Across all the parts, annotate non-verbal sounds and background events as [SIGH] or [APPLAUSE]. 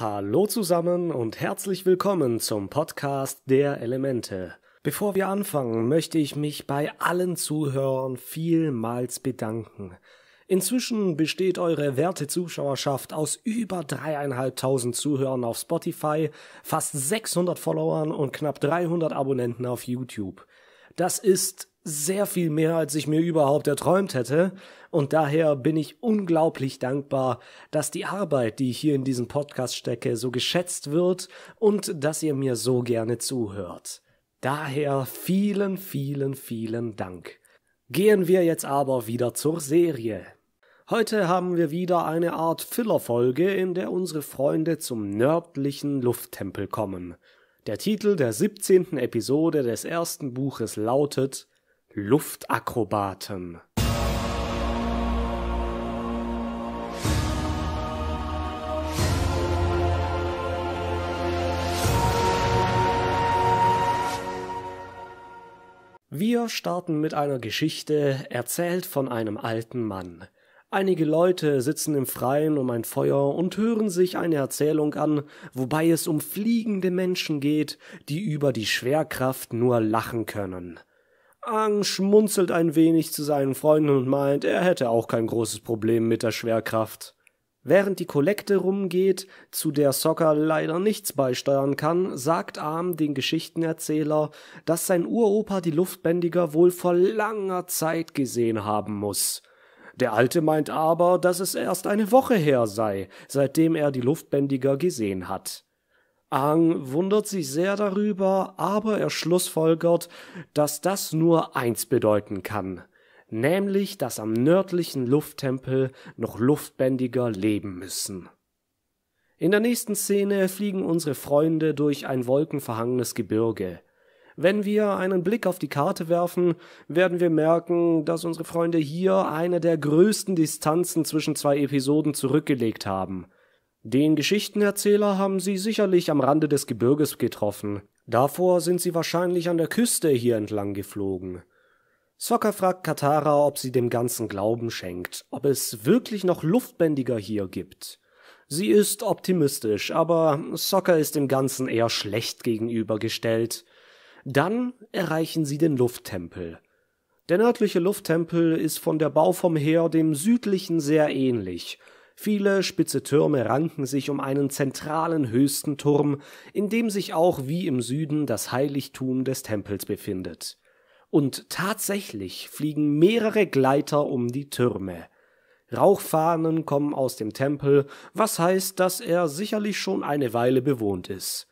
Hallo zusammen und herzlich willkommen zum Podcast der Elemente. Bevor wir anfangen, möchte ich mich bei allen Zuhörern vielmals bedanken. Inzwischen besteht eure werte Zuschauerschaft aus über dreieinhalbtausend Zuhörern auf Spotify, fast 600 Followern und knapp 300 Abonnenten auf YouTube. Das ist sehr viel mehr, als ich mir überhaupt erträumt hätte. Und daher bin ich unglaublich dankbar, dass die Arbeit, die ich hier in diesem Podcast stecke, so geschätzt wird und dass ihr mir so gerne zuhört. Daher vielen, vielen, vielen Dank. Gehen wir jetzt aber wieder zur Serie. Heute haben wir wieder eine Art Fillerfolge, in der unsere Freunde zum nördlichen Lufttempel kommen. Der Titel der 17. Episode des ersten Buches lautet Luftakrobaten. Wir starten mit einer Geschichte, erzählt von einem alten Mann. Einige Leute sitzen im Freien um ein Feuer und hören sich eine Erzählung an, wobei es um fliegende Menschen geht, die über die Schwerkraft nur lachen können. Ang schmunzelt ein wenig zu seinen Freunden und meint, er hätte auch kein großes Problem mit der Schwerkraft. Während die Kollekte rumgeht, zu der Soccer leider nichts beisteuern kann, sagt Arm den Geschichtenerzähler, dass sein Uropa die Luftbändiger wohl vor langer Zeit gesehen haben muss. Der Alte meint aber, dass es erst eine Woche her sei, seitdem er die Luftbändiger gesehen hat. Aang wundert sich sehr darüber, aber er schlussfolgert, dass das nur eins bedeuten kann, nämlich dass am nördlichen Lufttempel noch Luftbändiger leben müssen. In der nächsten Szene fliegen unsere Freunde durch ein wolkenverhangenes Gebirge. Wenn wir einen Blick auf die Karte werfen, werden wir merken, dass unsere Freunde hier eine der größten Distanzen zwischen zwei Episoden zurückgelegt haben – den Geschichtenerzähler haben Sie sicherlich am Rande des Gebirges getroffen. Davor sind Sie wahrscheinlich an der Küste hier entlang geflogen. Sokka fragt Katara, ob sie dem Ganzen Glauben schenkt, ob es wirklich noch Luftbändiger hier gibt. Sie ist optimistisch, aber Sokka ist dem Ganzen eher schlecht gegenübergestellt. Dann erreichen sie den Lufttempel. Der nördliche Lufttempel ist von der Bauform her dem südlichen sehr ähnlich – Viele spitze Türme ranken sich um einen zentralen höchsten Turm, in dem sich auch wie im Süden das Heiligtum des Tempels befindet. Und tatsächlich fliegen mehrere Gleiter um die Türme. Rauchfahnen kommen aus dem Tempel, was heißt, dass er sicherlich schon eine Weile bewohnt ist.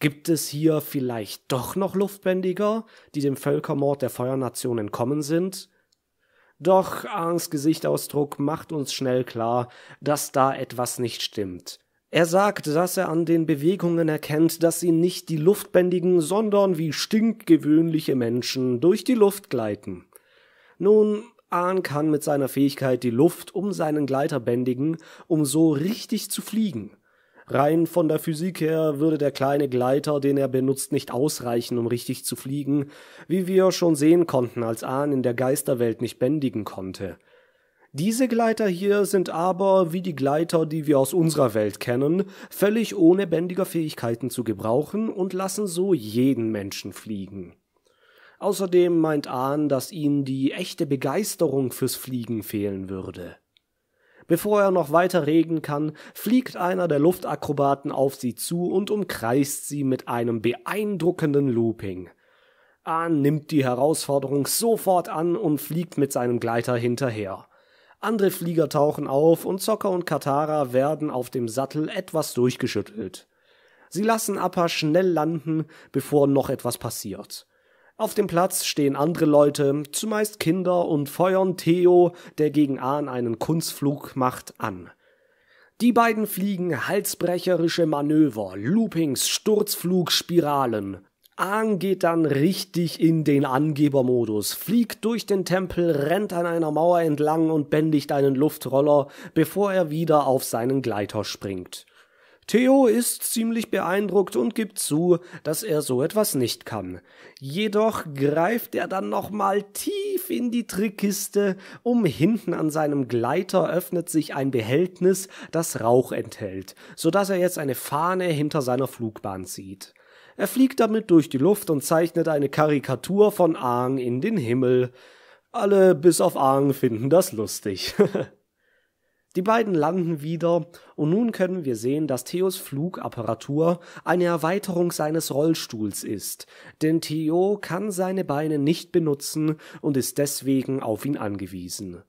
Gibt es hier vielleicht doch noch Luftbändiger, die dem Völkermord der Feuernation entkommen sind? Doch Arns Gesichtsausdruck macht uns schnell klar, dass da etwas nicht stimmt. Er sagt, dass er an den Bewegungen erkennt, dass sie nicht die luftbändigen, sondern wie stinkgewöhnliche Menschen durch die Luft gleiten. Nun, Ahn kann mit seiner Fähigkeit die Luft um seinen Gleiter bändigen, um so richtig zu fliegen. Rein von der Physik her würde der kleine Gleiter, den er benutzt, nicht ausreichen, um richtig zu fliegen, wie wir schon sehen konnten, als Ahn in der Geisterwelt nicht bändigen konnte. Diese Gleiter hier sind aber, wie die Gleiter, die wir aus unserer Welt kennen, völlig ohne bändiger Fähigkeiten zu gebrauchen und lassen so jeden Menschen fliegen. Außerdem meint Ahn, dass ihnen die echte Begeisterung fürs Fliegen fehlen würde. Bevor er noch weiter reden kann, fliegt einer der Luftakrobaten auf sie zu und umkreist sie mit einem beeindruckenden Looping. Ahn nimmt die Herausforderung sofort an und fliegt mit seinem Gleiter hinterher. Andere Flieger tauchen auf und Zocker und Katara werden auf dem Sattel etwas durchgeschüttelt. Sie lassen Appa schnell landen, bevor noch etwas passiert. Auf dem Platz stehen andere Leute, zumeist Kinder, und feuern Theo, der gegen Ahn einen Kunstflug macht, an. Die beiden fliegen halsbrecherische Manöver, Loopings, Sturzflug, Spiralen. Ahn geht dann richtig in den Angebermodus, fliegt durch den Tempel, rennt an einer Mauer entlang und bändigt einen Luftroller, bevor er wieder auf seinen Gleiter springt. Theo ist ziemlich beeindruckt und gibt zu, dass er so etwas nicht kann. Jedoch greift er dann nochmal tief in die Trickkiste, um hinten an seinem Gleiter öffnet sich ein Behältnis, das Rauch enthält, so dass er jetzt eine Fahne hinter seiner Flugbahn zieht. Er fliegt damit durch die Luft und zeichnet eine Karikatur von Aang in den Himmel. Alle bis auf Aang finden das lustig. [LAUGHS] Die beiden landen wieder und nun können wir sehen, dass Theos Flugapparatur eine Erweiterung seines Rollstuhls ist, denn Theo kann seine Beine nicht benutzen und ist deswegen auf ihn angewiesen.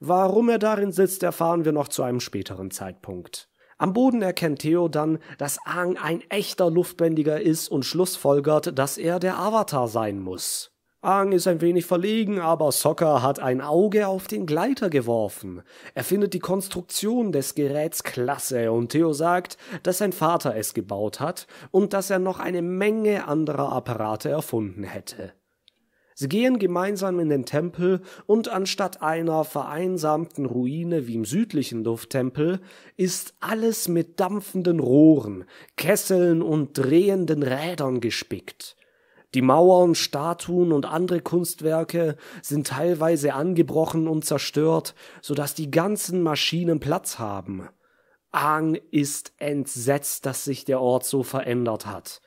Warum er darin sitzt, erfahren wir noch zu einem späteren Zeitpunkt. Am Boden erkennt Theo dann, dass Aang ein echter Luftbändiger ist und schlussfolgert, dass er der Avatar sein muss. Ang ist ein wenig verlegen, aber Sokka hat ein Auge auf den Gleiter geworfen. Er findet die Konstruktion des Geräts klasse und Theo sagt, dass sein Vater es gebaut hat und dass er noch eine Menge anderer Apparate erfunden hätte. Sie gehen gemeinsam in den Tempel und anstatt einer vereinsamten Ruine wie im südlichen Lufttempel ist alles mit dampfenden Rohren, Kesseln und drehenden Rädern gespickt. Die Mauern, Statuen und andere Kunstwerke sind teilweise angebrochen und zerstört, so dass die ganzen Maschinen Platz haben. Aang ist entsetzt, dass sich der Ort so verändert hat.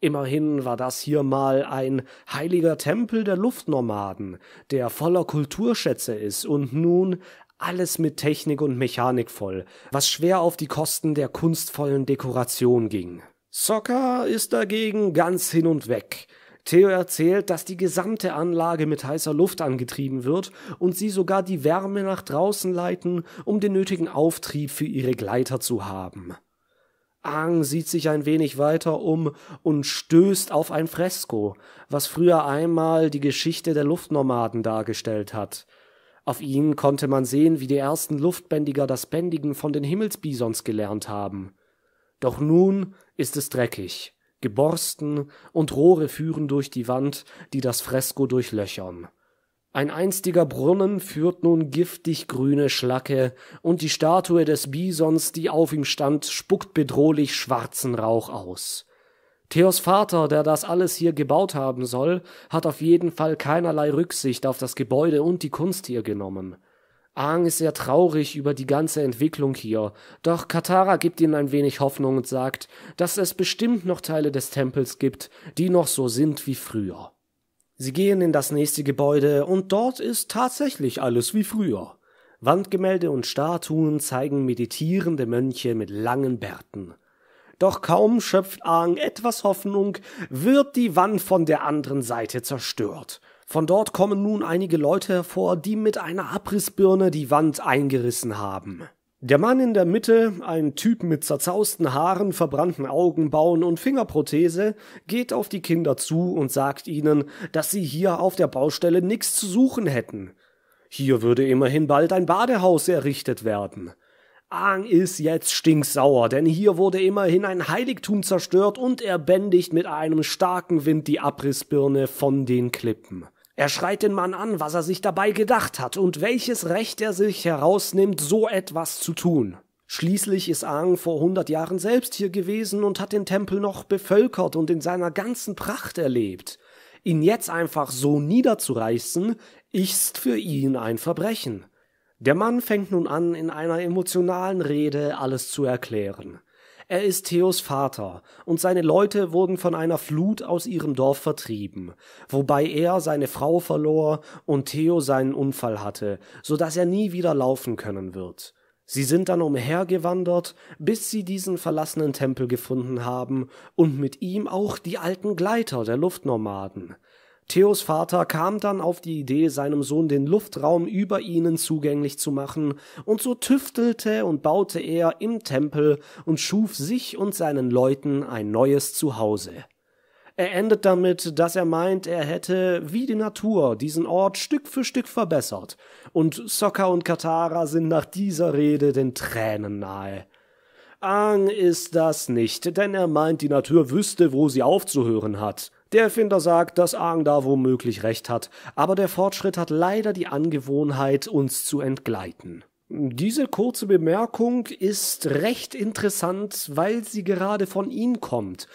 Immerhin war das hier mal ein heiliger Tempel der Luftnomaden, der voller Kulturschätze ist und nun alles mit Technik und Mechanik voll, was schwer auf die Kosten der kunstvollen Dekoration ging. Sokka ist dagegen ganz hin und weg. Theo erzählt, dass die gesamte Anlage mit heißer Luft angetrieben wird und sie sogar die Wärme nach draußen leiten, um den nötigen Auftrieb für ihre Gleiter zu haben. Ang sieht sich ein wenig weiter um und stößt auf ein Fresko, was früher einmal die Geschichte der Luftnomaden dargestellt hat. Auf ihn konnte man sehen, wie die ersten Luftbändiger das Bändigen von den Himmelsbisons gelernt haben. Doch nun ist es dreckig. Geborsten und Rohre führen durch die Wand, die das Fresko durchlöchern. Ein einstiger Brunnen führt nun giftig grüne Schlacke, und die Statue des Bisons, die auf ihm stand, spuckt bedrohlich schwarzen Rauch aus. Theos Vater, der das alles hier gebaut haben soll, hat auf jeden Fall keinerlei Rücksicht auf das Gebäude und die Kunst hier genommen Aang ist sehr traurig über die ganze Entwicklung hier, doch Katara gibt ihnen ein wenig Hoffnung und sagt, dass es bestimmt noch Teile des Tempels gibt, die noch so sind wie früher. Sie gehen in das nächste Gebäude und dort ist tatsächlich alles wie früher. Wandgemälde und Statuen zeigen meditierende Mönche mit langen Bärten. Doch kaum schöpft Aang etwas Hoffnung, wird die Wand von der anderen Seite zerstört. Von dort kommen nun einige Leute hervor, die mit einer Abrissbirne die Wand eingerissen haben. Der Mann in der Mitte, ein Typ mit zerzausten Haaren, verbrannten Augenbauen und Fingerprothese, geht auf die Kinder zu und sagt ihnen, dass sie hier auf der Baustelle nichts zu suchen hätten. Hier würde immerhin bald ein Badehaus errichtet werden. Ang ist jetzt stinksauer, denn hier wurde immerhin ein Heiligtum zerstört und er bändigt mit einem starken Wind die Abrissbirne von den Klippen. Er schreit den Mann an, was er sich dabei gedacht hat und welches Recht er sich herausnimmt, so etwas zu tun. Schließlich ist Aang vor hundert Jahren selbst hier gewesen und hat den Tempel noch bevölkert und in seiner ganzen Pracht erlebt. Ihn jetzt einfach so niederzureißen, ist für ihn ein Verbrechen. Der Mann fängt nun an, in einer emotionalen Rede alles zu erklären. Er ist Theos Vater, und seine Leute wurden von einer Flut aus ihrem Dorf vertrieben, wobei er seine Frau verlor und Theo seinen Unfall hatte, so dass er nie wieder laufen können wird. Sie sind dann umhergewandert, bis sie diesen verlassenen Tempel gefunden haben und mit ihm auch die alten Gleiter der Luftnomaden. Theos Vater kam dann auf die Idee, seinem Sohn den Luftraum über ihnen zugänglich zu machen, und so tüftelte und baute er im Tempel und schuf sich und seinen Leuten ein neues Zuhause. Er endet damit, dass er meint, er hätte, wie die Natur, diesen Ort Stück für Stück verbessert, und Sokka und Katara sind nach dieser Rede den Tränen nahe. Ang ist das nicht, denn er meint, die Natur wüsste, wo sie aufzuhören hat. Der Erfinder sagt, dass Aang da womöglich recht hat, aber der Fortschritt hat leider die Angewohnheit, uns zu entgleiten. Diese kurze Bemerkung ist recht interessant, weil sie gerade von ihm kommt.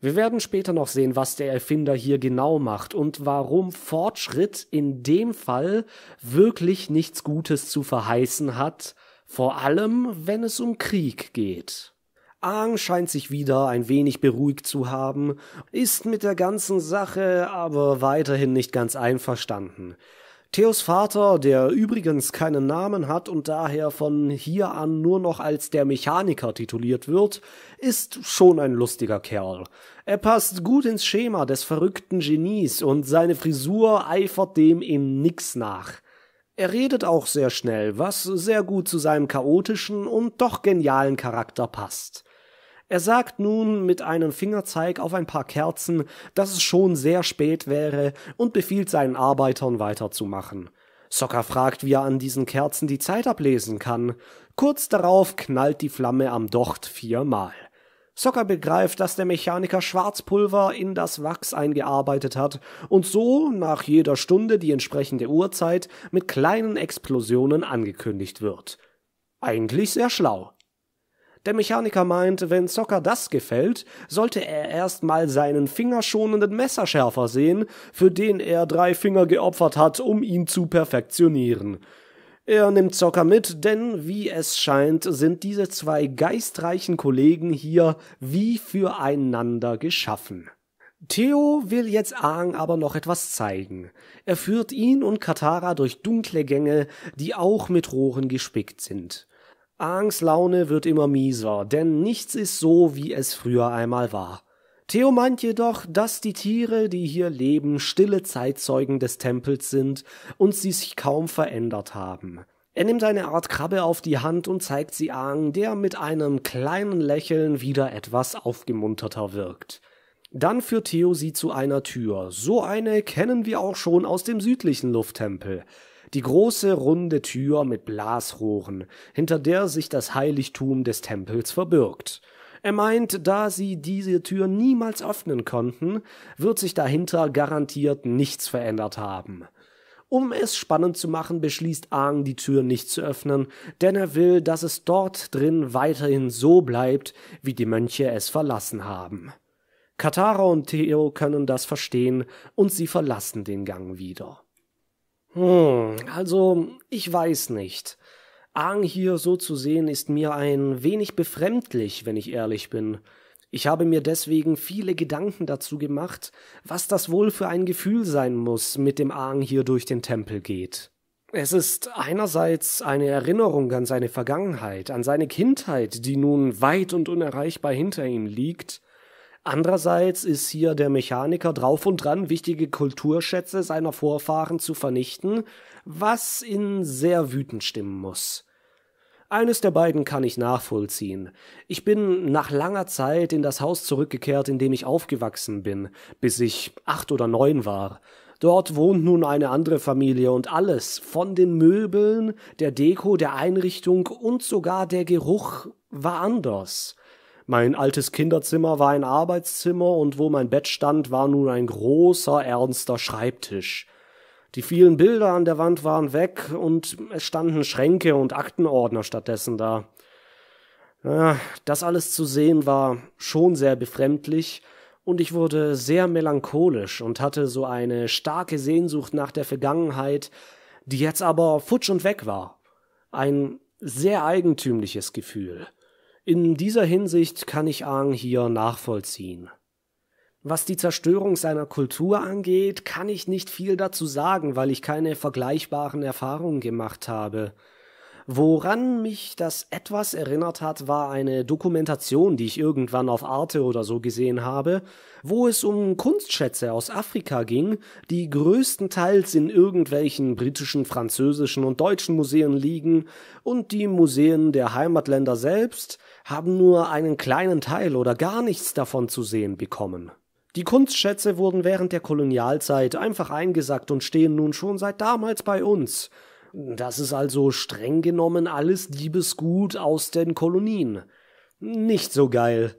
Wir werden später noch sehen, was der Erfinder hier genau macht und warum Fortschritt in dem Fall wirklich nichts Gutes zu verheißen hat, vor allem wenn es um Krieg geht. Aang scheint sich wieder ein wenig beruhigt zu haben, ist mit der ganzen Sache aber weiterhin nicht ganz einverstanden. Theos Vater, der übrigens keinen Namen hat und daher von hier an nur noch als der Mechaniker tituliert wird, ist schon ein lustiger Kerl. Er passt gut ins Schema des verrückten Genies und seine Frisur eifert dem in nix nach. Er redet auch sehr schnell, was sehr gut zu seinem chaotischen und doch genialen Charakter passt. Er sagt nun mit einem Fingerzeig auf ein paar Kerzen, dass es schon sehr spät wäre und befiehlt seinen Arbeitern weiterzumachen. Sokka fragt, wie er an diesen Kerzen die Zeit ablesen kann. Kurz darauf knallt die Flamme am Docht viermal. Sokka begreift, dass der Mechaniker Schwarzpulver in das Wachs eingearbeitet hat und so nach jeder Stunde die entsprechende Uhrzeit mit kleinen Explosionen angekündigt wird. Eigentlich sehr schlau. Der Mechaniker meint, wenn Zocker das gefällt, sollte er erstmal seinen fingerschonenden Messerschärfer sehen, für den er drei Finger geopfert hat, um ihn zu perfektionieren. Er nimmt Zocker mit, denn wie es scheint, sind diese zwei geistreichen Kollegen hier wie füreinander geschaffen. Theo will jetzt Aang aber noch etwas zeigen. Er führt ihn und Katara durch dunkle Gänge, die auch mit Rohren gespickt sind. Angs Laune wird immer mieser, denn nichts ist so, wie es früher einmal war. Theo meint jedoch, dass die Tiere, die hier leben, stille Zeitzeugen des Tempels sind und sie sich kaum verändert haben. Er nimmt eine Art Krabbe auf die Hand und zeigt sie Aang, der mit einem kleinen Lächeln wieder etwas aufgemunterter wirkt. Dann führt Theo sie zu einer Tür. So eine kennen wir auch schon aus dem südlichen Lufttempel die große runde Tür mit Blasrohren, hinter der sich das Heiligtum des Tempels verbirgt. Er meint, da sie diese Tür niemals öffnen konnten, wird sich dahinter garantiert nichts verändert haben. Um es spannend zu machen, beschließt Aang, die Tür nicht zu öffnen, denn er will, dass es dort drin weiterhin so bleibt, wie die Mönche es verlassen haben. Katara und Theo können das verstehen und sie verlassen den Gang wieder. Hm, also ich weiß nicht. Aang hier so zu sehen ist mir ein wenig befremdlich, wenn ich ehrlich bin. Ich habe mir deswegen viele Gedanken dazu gemacht, was das wohl für ein Gefühl sein muss, mit dem Aang hier durch den Tempel geht. Es ist einerseits eine Erinnerung an seine Vergangenheit, an seine Kindheit, die nun weit und unerreichbar hinter ihm liegt, Andererseits ist hier der Mechaniker drauf und dran, wichtige Kulturschätze seiner Vorfahren zu vernichten, was ihn sehr wütend stimmen muss. Eines der beiden kann ich nachvollziehen. Ich bin nach langer Zeit in das Haus zurückgekehrt, in dem ich aufgewachsen bin, bis ich acht oder neun war. Dort wohnt nun eine andere Familie und alles, von den Möbeln, der Deko, der Einrichtung und sogar der Geruch war anders. Mein altes Kinderzimmer war ein Arbeitszimmer, und wo mein Bett stand, war nun ein großer, ernster Schreibtisch. Die vielen Bilder an der Wand waren weg, und es standen Schränke und Aktenordner stattdessen da. Das alles zu sehen war schon sehr befremdlich, und ich wurde sehr melancholisch und hatte so eine starke Sehnsucht nach der Vergangenheit, die jetzt aber futsch und weg war. Ein sehr eigentümliches Gefühl. In dieser Hinsicht kann ich Aang hier nachvollziehen. Was die Zerstörung seiner Kultur angeht, kann ich nicht viel dazu sagen, weil ich keine vergleichbaren Erfahrungen gemacht habe. Woran mich das etwas erinnert hat, war eine Dokumentation, die ich irgendwann auf Arte oder so gesehen habe, wo es um Kunstschätze aus Afrika ging, die größtenteils in irgendwelchen britischen, französischen und deutschen Museen liegen und die Museen der Heimatländer selbst haben nur einen kleinen Teil oder gar nichts davon zu sehen bekommen. Die Kunstschätze wurden während der Kolonialzeit einfach eingesackt und stehen nun schon seit damals bei uns. Das ist also streng genommen alles Diebesgut aus den Kolonien. Nicht so geil.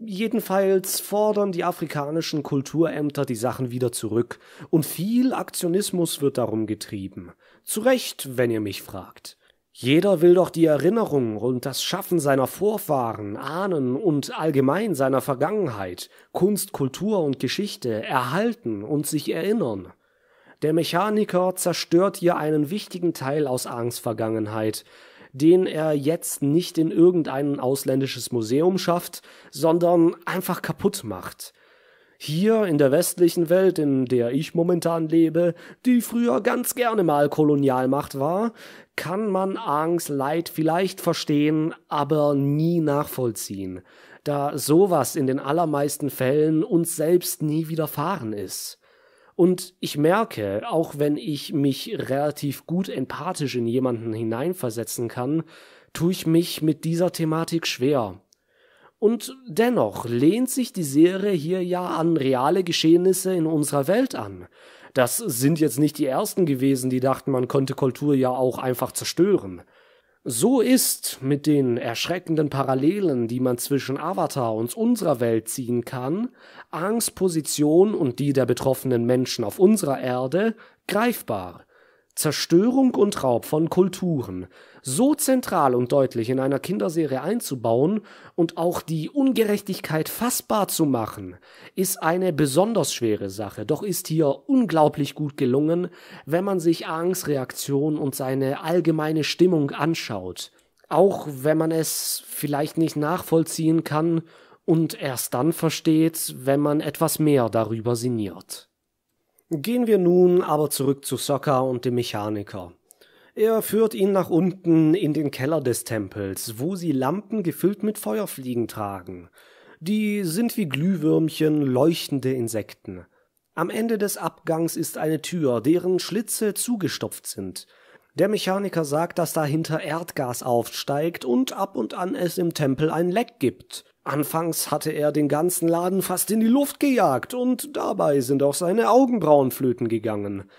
Jedenfalls fordern die afrikanischen Kulturämter die Sachen wieder zurück, und viel Aktionismus wird darum getrieben. Zu Recht, wenn ihr mich fragt. Jeder will doch die Erinnerung und das Schaffen seiner Vorfahren, Ahnen und allgemein seiner Vergangenheit, Kunst, Kultur und Geschichte erhalten und sich erinnern. Der Mechaniker zerstört hier einen wichtigen Teil aus Angs Vergangenheit, den er jetzt nicht in irgendein ausländisches Museum schafft, sondern einfach kaputt macht – hier in der westlichen Welt, in der ich momentan lebe, die früher ganz gerne mal Kolonialmacht war, kann man Angst, Leid vielleicht verstehen, aber nie nachvollziehen, da sowas in den allermeisten Fällen uns selbst nie widerfahren ist. Und ich merke, auch wenn ich mich relativ gut empathisch in jemanden hineinversetzen kann, tue ich mich mit dieser Thematik schwer. Und dennoch lehnt sich die Serie hier ja an reale Geschehnisse in unserer Welt an. Das sind jetzt nicht die ersten gewesen, die dachten, man konnte Kultur ja auch einfach zerstören. So ist mit den erschreckenden Parallelen, die man zwischen Avatar und unserer Welt ziehen kann, Angs Position und die der betroffenen Menschen auf unserer Erde greifbar. Zerstörung und Raub von Kulturen so zentral und deutlich in einer Kinderserie einzubauen und auch die Ungerechtigkeit fassbar zu machen, ist eine besonders schwere Sache, doch ist hier unglaublich gut gelungen, wenn man sich Aangs Reaktion und seine allgemeine Stimmung anschaut, auch wenn man es vielleicht nicht nachvollziehen kann und erst dann versteht, wenn man etwas mehr darüber sinniert. Gehen wir nun aber zurück zu Soccer und dem Mechaniker. Er führt ihn nach unten in den Keller des Tempels, wo sie Lampen gefüllt mit Feuerfliegen tragen. Die sind wie Glühwürmchen leuchtende Insekten. Am Ende des Abgangs ist eine Tür, deren Schlitze zugestopft sind. Der Mechaniker sagt, dass dahinter Erdgas aufsteigt und ab und an es im Tempel ein Leck gibt. Anfangs hatte er den ganzen Laden fast in die Luft gejagt und dabei sind auch seine Augenbrauen flöten gegangen.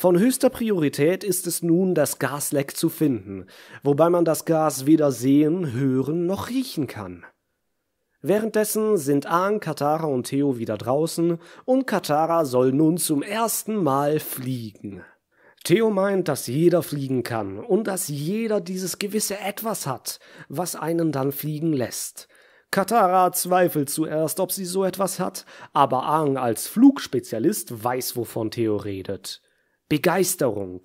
Von höchster Priorität ist es nun, das Gasleck zu finden, wobei man das Gas weder sehen, hören noch riechen kann. Währenddessen sind Aang, Katara und Theo wieder draußen und Katara soll nun zum ersten Mal fliegen. Theo meint, dass jeder fliegen kann und dass jeder dieses gewisse Etwas hat, was einen dann fliegen lässt. Katara zweifelt zuerst, ob sie so etwas hat, aber Aang als Flugspezialist weiß, wovon Theo redet. Begeisterung.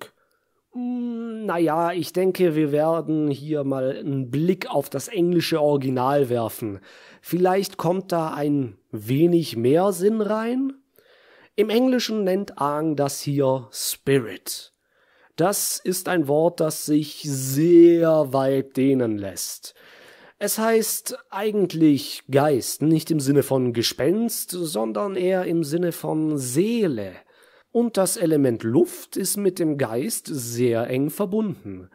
Mm, naja, ich denke, wir werden hier mal einen Blick auf das englische Original werfen. Vielleicht kommt da ein wenig mehr Sinn rein? Im Englischen nennt Aang das hier Spirit. Das ist ein Wort, das sich sehr weit dehnen lässt. Es heißt eigentlich Geist, nicht im Sinne von Gespenst, sondern eher im Sinne von Seele und das Element Luft ist mit dem Geist sehr eng verbunden.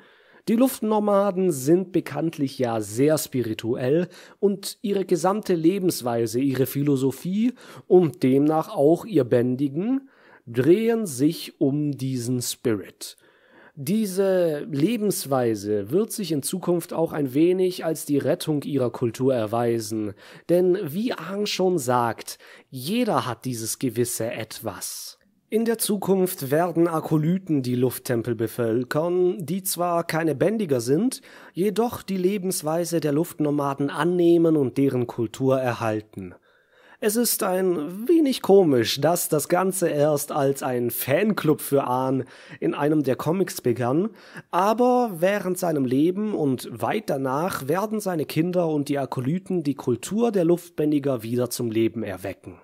Die Luftnomaden sind bekanntlich ja sehr spirituell und ihre gesamte Lebensweise, ihre Philosophie und demnach auch ihr Bändigen drehen sich um diesen Spirit. Diese Lebensweise wird sich in Zukunft auch ein wenig als die Rettung ihrer Kultur erweisen, denn wie Aang schon sagt, jeder hat dieses gewisse Etwas. In der Zukunft werden Akolyten die Lufttempel bevölkern, die zwar keine Bändiger sind, jedoch die Lebensweise der Luftnomaden annehmen und deren Kultur erhalten. Es ist ein wenig komisch, dass das Ganze erst als ein Fanclub für Ahn in einem der Comics begann, aber während seinem Leben und weit danach werden seine Kinder und die Akolyten die Kultur der Luftbändiger wieder zum Leben erwecken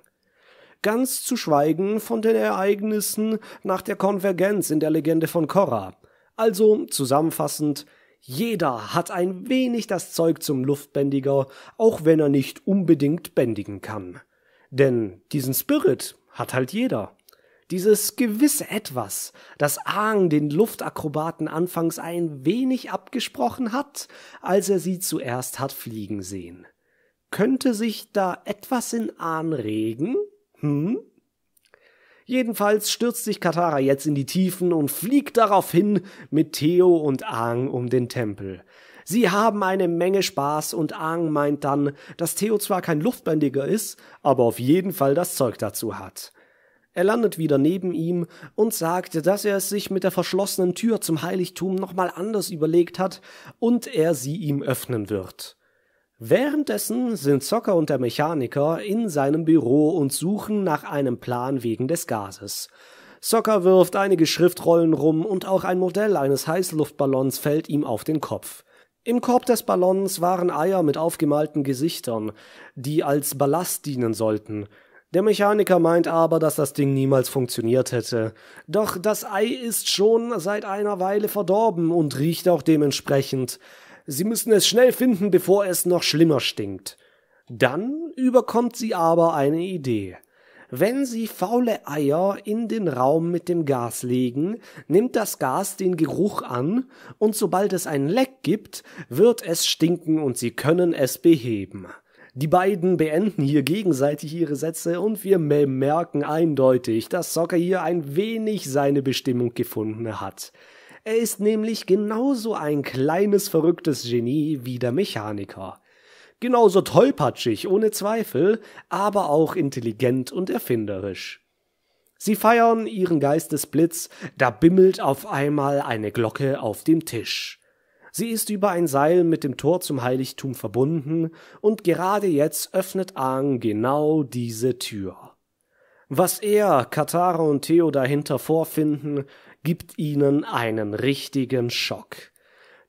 ganz zu schweigen von den Ereignissen nach der Konvergenz in der Legende von Korra. Also zusammenfassend, jeder hat ein wenig das Zeug zum Luftbändiger, auch wenn er nicht unbedingt bändigen kann. Denn diesen Spirit hat halt jeder. Dieses gewisse Etwas, das Aang den Luftakrobaten anfangs ein wenig abgesprochen hat, als er sie zuerst hat fliegen sehen. Könnte sich da etwas in Aang regen? Hm? Jedenfalls stürzt sich Katara jetzt in die Tiefen und fliegt daraufhin mit Theo und Aang um den Tempel. Sie haben eine Menge Spaß und Aang meint dann, dass Theo zwar kein Luftbändiger ist, aber auf jeden Fall das Zeug dazu hat. Er landet wieder neben ihm und sagt, dass er es sich mit der verschlossenen Tür zum Heiligtum nochmal anders überlegt hat und er sie ihm öffnen wird. Währenddessen sind Zocker und der Mechaniker in seinem Büro und suchen nach einem Plan wegen des Gases. Zocker wirft einige Schriftrollen rum und auch ein Modell eines Heißluftballons fällt ihm auf den Kopf. Im Korb des Ballons waren Eier mit aufgemalten Gesichtern, die als Ballast dienen sollten. Der Mechaniker meint aber, dass das Ding niemals funktioniert hätte. Doch das Ei ist schon seit einer Weile verdorben und riecht auch dementsprechend. Sie müssen es schnell finden, bevor es noch schlimmer stinkt. Dann überkommt sie aber eine Idee. Wenn Sie faule Eier in den Raum mit dem Gas legen, nimmt das Gas den Geruch an, und sobald es ein Leck gibt, wird es stinken und Sie können es beheben. Die beiden beenden hier gegenseitig ihre Sätze und wir merken eindeutig, dass Soccer hier ein wenig seine Bestimmung gefunden hat. Er ist nämlich genauso ein kleines verrücktes Genie wie der Mechaniker. Genauso tollpatschig, ohne Zweifel, aber auch intelligent und erfinderisch. Sie feiern ihren Geistesblitz, da bimmelt auf einmal eine Glocke auf dem Tisch. Sie ist über ein Seil mit dem Tor zum Heiligtum verbunden, und gerade jetzt öffnet Aang genau diese Tür. Was er, Katara und Theo dahinter vorfinden, gibt ihnen einen richtigen Schock.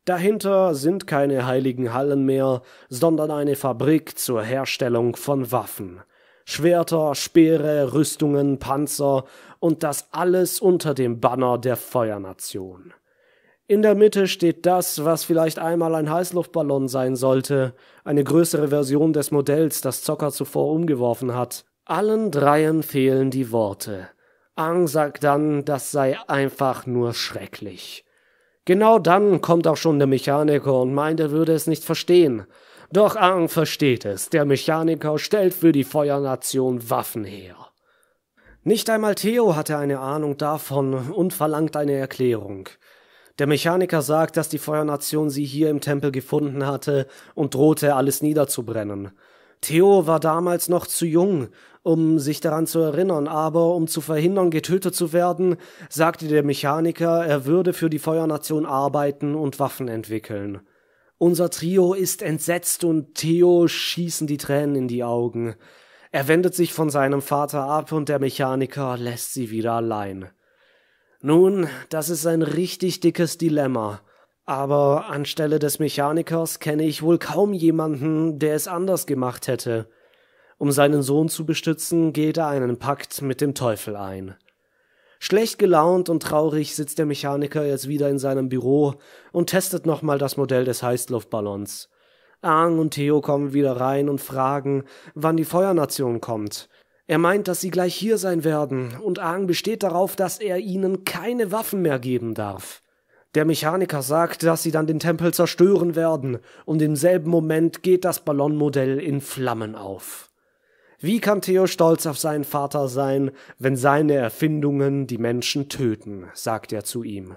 Dahinter sind keine heiligen Hallen mehr, sondern eine Fabrik zur Herstellung von Waffen. Schwerter, Speere, Rüstungen, Panzer und das alles unter dem Banner der Feuernation. In der Mitte steht das, was vielleicht einmal ein Heißluftballon sein sollte, eine größere Version des Modells, das Zocker zuvor umgeworfen hat. Allen dreien fehlen die Worte. Ang sagt dann, das sei einfach nur schrecklich. Genau dann kommt auch schon der Mechaniker und meint, er würde es nicht verstehen. Doch Ang versteht es. Der Mechaniker stellt für die Feuernation Waffen her. Nicht einmal Theo hatte eine Ahnung davon und verlangt eine Erklärung. Der Mechaniker sagt, dass die Feuernation sie hier im Tempel gefunden hatte und drohte, alles niederzubrennen. Theo war damals noch zu jung, um sich daran zu erinnern, aber um zu verhindern, getötet zu werden, sagte der Mechaniker, er würde für die Feuernation arbeiten und Waffen entwickeln. Unser Trio ist entsetzt und Theo schießen die Tränen in die Augen. Er wendet sich von seinem Vater ab und der Mechaniker lässt sie wieder allein. Nun, das ist ein richtig dickes Dilemma. Aber anstelle des Mechanikers kenne ich wohl kaum jemanden, der es anders gemacht hätte. Um seinen Sohn zu bestützen, geht er einen Pakt mit dem Teufel ein. Schlecht gelaunt und traurig sitzt der Mechaniker jetzt wieder in seinem Büro und testet nochmal das Modell des Heißluftballons. Aang und Theo kommen wieder rein und fragen, wann die Feuernation kommt. Er meint, dass sie gleich hier sein werden, und Aang besteht darauf, dass er ihnen keine Waffen mehr geben darf. Der Mechaniker sagt, dass sie dann den Tempel zerstören werden, und im selben Moment geht das Ballonmodell in Flammen auf. Wie kann Theo stolz auf seinen Vater sein, wenn seine Erfindungen die Menschen töten, sagt er zu ihm.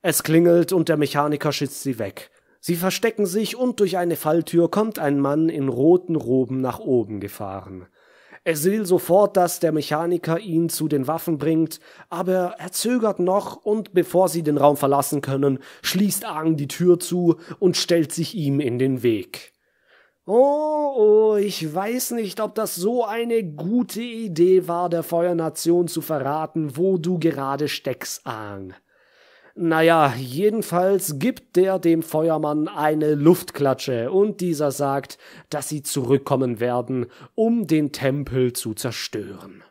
Es klingelt und der Mechaniker schützt sie weg. Sie verstecken sich und durch eine Falltür kommt ein Mann in roten Roben nach oben gefahren. Er will sofort, dass der Mechaniker ihn zu den Waffen bringt, aber er zögert noch und bevor sie den Raum verlassen können, schließt Aang die Tür zu und stellt sich ihm in den Weg. Oh, oh, ich weiß nicht, ob das so eine gute Idee war, der Feuernation zu verraten, wo du gerade steckst, Aang. Naja, jedenfalls gibt der dem Feuermann eine Luftklatsche und dieser sagt, dass sie zurückkommen werden, um den Tempel zu zerstören.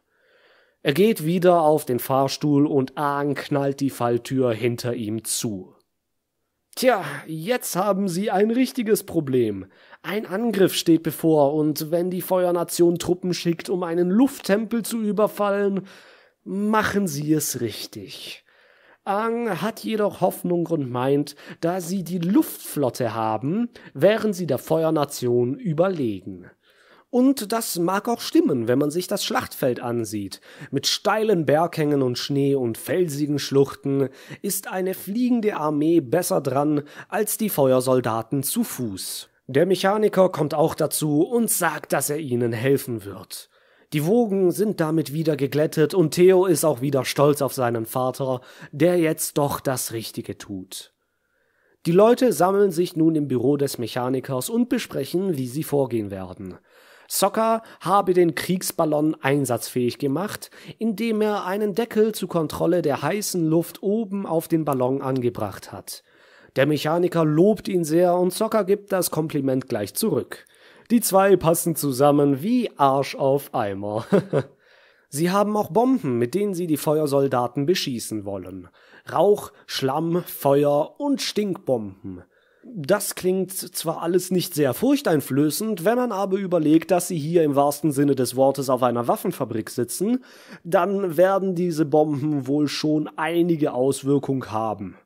Er geht wieder auf den Fahrstuhl und Aang knallt die Falltür hinter ihm zu. Tja, jetzt haben sie ein richtiges Problem. Ein Angriff steht bevor, und wenn die Feuernation Truppen schickt, um einen Lufttempel zu überfallen, machen sie es richtig. Ang hat jedoch Hoffnung und meint, da sie die Luftflotte haben, wären sie der Feuernation überlegen. Und das mag auch stimmen, wenn man sich das Schlachtfeld ansieht. Mit steilen Berghängen und Schnee und felsigen Schluchten ist eine fliegende Armee besser dran als die Feuersoldaten zu Fuß. Der Mechaniker kommt auch dazu und sagt, dass er ihnen helfen wird. Die Wogen sind damit wieder geglättet und Theo ist auch wieder stolz auf seinen Vater, der jetzt doch das Richtige tut. Die Leute sammeln sich nun im Büro des Mechanikers und besprechen, wie sie vorgehen werden. Soccer habe den Kriegsballon einsatzfähig gemacht, indem er einen Deckel zur Kontrolle der heißen Luft oben auf den Ballon angebracht hat. Der Mechaniker lobt ihn sehr und Soccer gibt das Kompliment gleich zurück. Die zwei passen zusammen wie Arsch auf Eimer. [LAUGHS] Sie haben auch Bomben, mit denen sie die Feuersoldaten beschießen wollen. Rauch, Schlamm, Feuer und Stinkbomben. Das klingt zwar alles nicht sehr furchteinflößend, wenn man aber überlegt, dass sie hier im wahrsten Sinne des Wortes auf einer Waffenfabrik sitzen, dann werden diese Bomben wohl schon einige Auswirkung haben.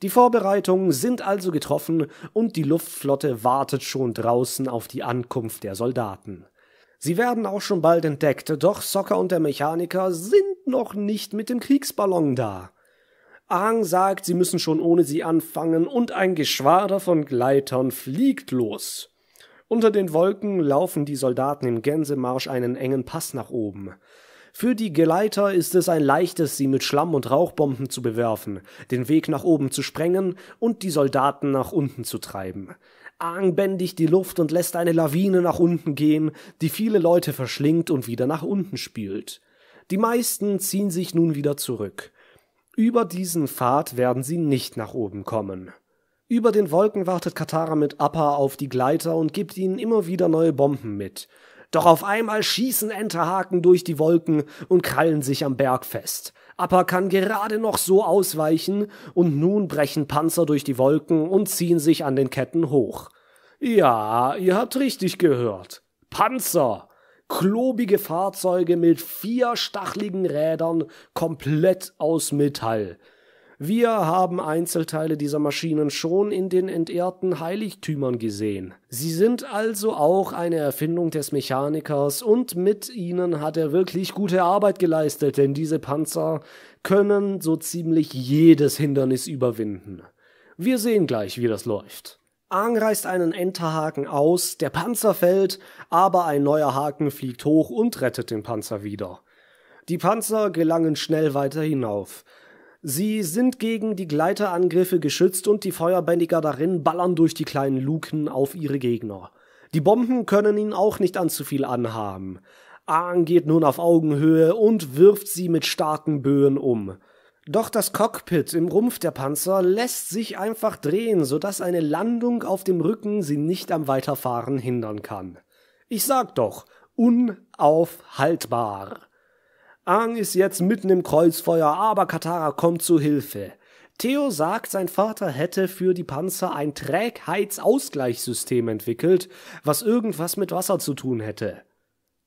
Die Vorbereitungen sind also getroffen und die Luftflotte wartet schon draußen auf die Ankunft der Soldaten. Sie werden auch schon bald entdeckt, doch Socker und der Mechaniker sind noch nicht mit dem Kriegsballon da. Aang sagt, sie müssen schon ohne sie anfangen und ein Geschwader von Gleitern fliegt los. Unter den Wolken laufen die Soldaten im Gänsemarsch einen engen Pass nach oben. Für die Geleiter ist es ein leichtes, sie mit Schlamm und Rauchbomben zu bewerfen, den Weg nach oben zu sprengen und die Soldaten nach unten zu treiben. Aang bändigt die Luft und lässt eine Lawine nach unten gehen, die viele Leute verschlingt und wieder nach unten spült. Die meisten ziehen sich nun wieder zurück. Über diesen Pfad werden sie nicht nach oben kommen. Über den Wolken wartet Katara mit Appa auf die Gleiter und gibt ihnen immer wieder neue Bomben mit. Doch auf einmal schießen Enterhaken durch die Wolken und krallen sich am Berg fest. Appa kann gerade noch so ausweichen und nun brechen Panzer durch die Wolken und ziehen sich an den Ketten hoch. Ja, ihr habt richtig gehört. Panzer! klobige Fahrzeuge mit vier stachligen Rädern, komplett aus Metall. Wir haben Einzelteile dieser Maschinen schon in den entehrten Heiligtümern gesehen. Sie sind also auch eine Erfindung des Mechanikers und mit ihnen hat er wirklich gute Arbeit geleistet, denn diese Panzer können so ziemlich jedes Hindernis überwinden. Wir sehen gleich, wie das läuft. Aang reißt einen Enterhaken aus, der Panzer fällt, aber ein neuer Haken fliegt hoch und rettet den Panzer wieder. Die Panzer gelangen schnell weiter hinauf. Sie sind gegen die Gleiterangriffe geschützt und die Feuerbändiger darin ballern durch die kleinen Luken auf ihre Gegner. Die Bomben können ihnen auch nicht an zu viel anhaben. Aang geht nun auf Augenhöhe und wirft sie mit starken Böen um. Doch das Cockpit im Rumpf der Panzer lässt sich einfach drehen, sodass eine Landung auf dem Rücken sie nicht am Weiterfahren hindern kann. Ich sag doch, unaufhaltbar. Ang ist jetzt mitten im Kreuzfeuer, aber Katara kommt zu Hilfe. Theo sagt, sein Vater hätte für die Panzer ein Trägheitsausgleichssystem entwickelt, was irgendwas mit Wasser zu tun hätte.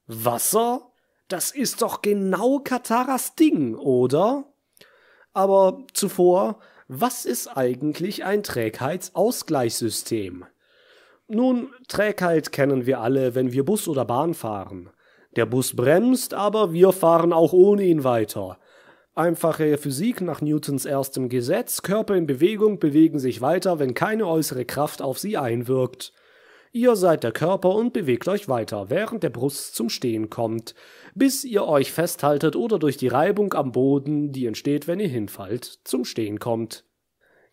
Wasser? Das ist doch genau Kataras Ding, oder? Aber zuvor, was ist eigentlich ein Trägheitsausgleichssystem? Nun, Trägheit kennen wir alle, wenn wir Bus oder Bahn fahren. Der Bus bremst, aber wir fahren auch ohne ihn weiter. Einfache Physik nach Newtons erstem Gesetz, Körper in Bewegung bewegen sich weiter, wenn keine äußere Kraft auf sie einwirkt. Ihr seid der Körper und bewegt euch weiter, während der Brust zum Stehen kommt, bis ihr euch festhaltet oder durch die Reibung am Boden, die entsteht, wenn ihr hinfallt, zum Stehen kommt.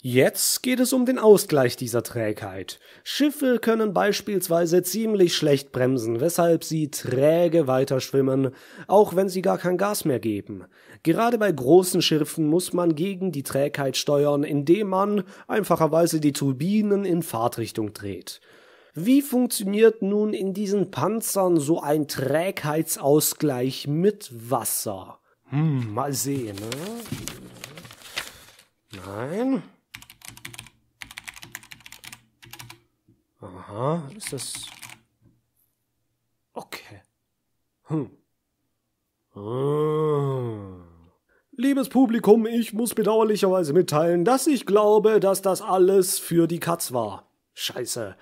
Jetzt geht es um den Ausgleich dieser Trägheit. Schiffe können beispielsweise ziemlich schlecht bremsen, weshalb sie träge weiter schwimmen, auch wenn sie gar kein Gas mehr geben. Gerade bei großen Schiffen muss man gegen die Trägheit steuern, indem man einfacherweise die Turbinen in Fahrtrichtung dreht. Wie funktioniert nun in diesen Panzern so ein Trägheitsausgleich mit Wasser? Hm, mal sehen. Ne? Nein. Aha, ist das... Okay. Hm. Oh. Liebes Publikum, ich muss bedauerlicherweise mitteilen, dass ich glaube, dass das alles für die Katz war. Scheiße.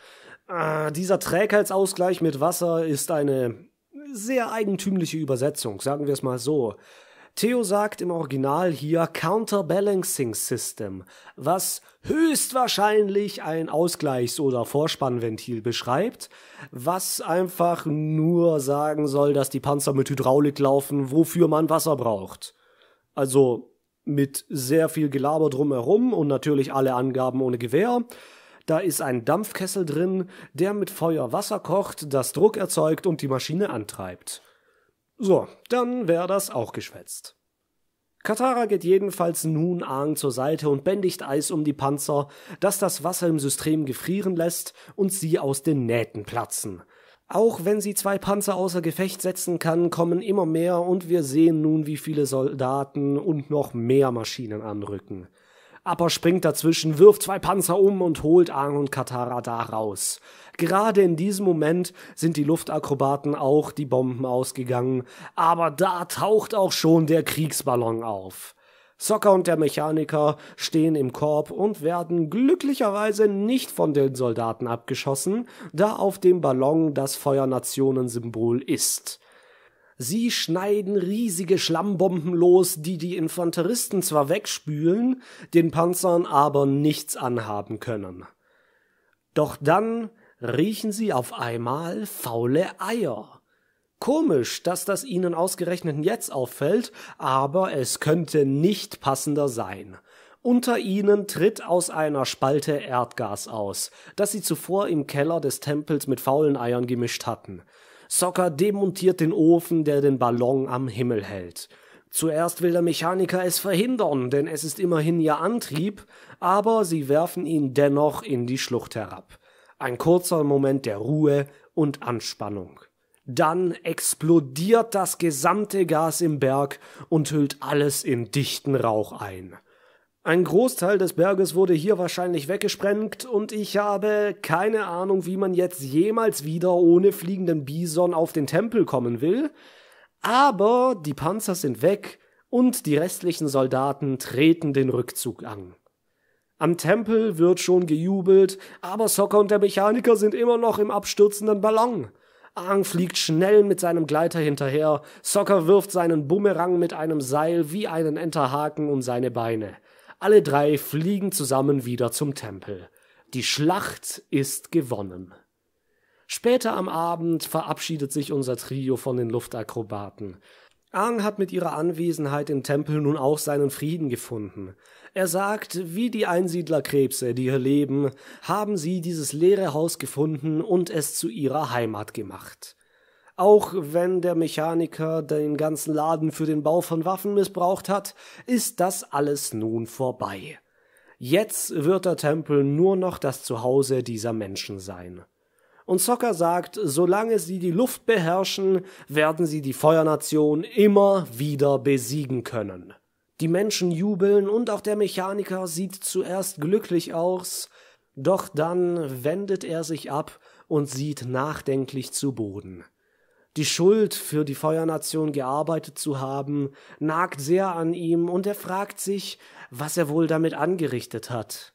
Ah, dieser Trägheitsausgleich mit Wasser ist eine sehr eigentümliche Übersetzung, sagen wir es mal so. Theo sagt im Original hier Counterbalancing System, was höchstwahrscheinlich ein Ausgleichs- oder Vorspannventil beschreibt, was einfach nur sagen soll, dass die Panzer mit Hydraulik laufen, wofür man Wasser braucht. Also mit sehr viel Gelaber drumherum und natürlich alle Angaben ohne Gewehr. Da ist ein Dampfkessel drin, der mit Feuer Wasser kocht, das Druck erzeugt und die Maschine antreibt. So, dann wäre das auch geschwätzt. Katara geht jedenfalls nun Aang zur Seite und bändigt Eis um die Panzer, dass das Wasser im System gefrieren lässt und sie aus den Nähten platzen. Auch wenn sie zwei Panzer außer Gefecht setzen kann, kommen immer mehr und wir sehen nun, wie viele Soldaten und noch mehr Maschinen anrücken aber springt dazwischen, wirft zwei Panzer um und holt Aang und Katara da raus. Gerade in diesem Moment sind die Luftakrobaten auch die Bomben ausgegangen, aber da taucht auch schon der Kriegsballon auf. Zocker und der Mechaniker stehen im Korb und werden glücklicherweise nicht von den Soldaten abgeschossen, da auf dem Ballon das Feuernationen-Symbol ist. Sie schneiden riesige Schlammbomben los, die die Infanteristen zwar wegspülen, den Panzern aber nichts anhaben können. Doch dann riechen sie auf einmal faule Eier. Komisch, dass das ihnen ausgerechnet jetzt auffällt, aber es könnte nicht passender sein. Unter ihnen tritt aus einer Spalte Erdgas aus, das sie zuvor im Keller des Tempels mit faulen Eiern gemischt hatten. Soccer demontiert den Ofen, der den Ballon am Himmel hält. Zuerst will der Mechaniker es verhindern, denn es ist immerhin ihr Antrieb, aber sie werfen ihn dennoch in die Schlucht herab. Ein kurzer Moment der Ruhe und Anspannung. Dann explodiert das gesamte Gas im Berg und hüllt alles in dichten Rauch ein. Ein Großteil des Berges wurde hier wahrscheinlich weggesprengt und ich habe keine Ahnung, wie man jetzt jemals wieder ohne fliegenden Bison auf den Tempel kommen will. Aber die Panzer sind weg und die restlichen Soldaten treten den Rückzug an. Am Tempel wird schon gejubelt, aber Soccer und der Mechaniker sind immer noch im abstürzenden Ballon. Aang fliegt schnell mit seinem Gleiter hinterher, Soccer wirft seinen Bumerang mit einem Seil wie einen Enterhaken um seine Beine. Alle drei fliegen zusammen wieder zum Tempel. Die Schlacht ist gewonnen. Später am Abend verabschiedet sich unser Trio von den Luftakrobaten. Aang hat mit ihrer Anwesenheit im Tempel nun auch seinen Frieden gefunden. Er sagt, wie die Einsiedlerkrebse, die hier leben, haben sie dieses leere Haus gefunden und es zu ihrer Heimat gemacht. Auch wenn der Mechaniker den ganzen Laden für den Bau von Waffen missbraucht hat, ist das alles nun vorbei. Jetzt wird der Tempel nur noch das Zuhause dieser Menschen sein. Und Zocker sagt, solange sie die Luft beherrschen, werden sie die Feuernation immer wieder besiegen können. Die Menschen jubeln und auch der Mechaniker sieht zuerst glücklich aus, doch dann wendet er sich ab und sieht nachdenklich zu Boden die Schuld für die Feuernation gearbeitet zu haben, nagt sehr an ihm und er fragt sich, was er wohl damit angerichtet hat.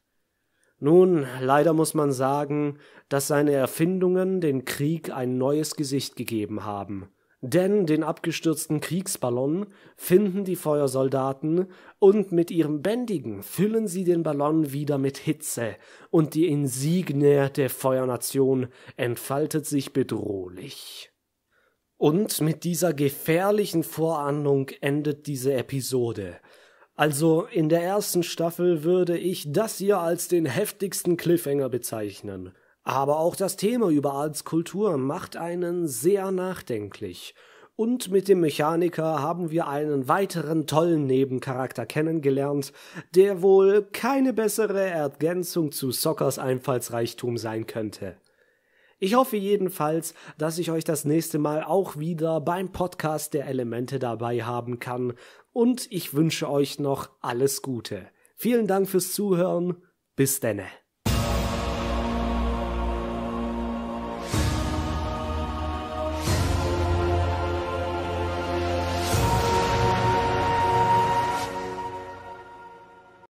Nun, leider muss man sagen, dass seine Erfindungen den Krieg ein neues Gesicht gegeben haben. Denn den abgestürzten Kriegsballon finden die Feuersoldaten und mit ihrem Bändigen füllen sie den Ballon wieder mit Hitze und die Insigne der Feuernation entfaltet sich bedrohlich. Und mit dieser gefährlichen Vorahnung endet diese Episode. Also in der ersten Staffel würde ich das hier als den heftigsten Cliffhanger bezeichnen. Aber auch das Thema über als macht einen sehr nachdenklich. Und mit dem Mechaniker haben wir einen weiteren tollen Nebencharakter kennengelernt, der wohl keine bessere Ergänzung zu Sockers Einfallsreichtum sein könnte. Ich hoffe jedenfalls, dass ich euch das nächste Mal auch wieder beim Podcast der Elemente dabei haben kann und ich wünsche euch noch alles Gute. Vielen Dank fürs Zuhören. Bis denne.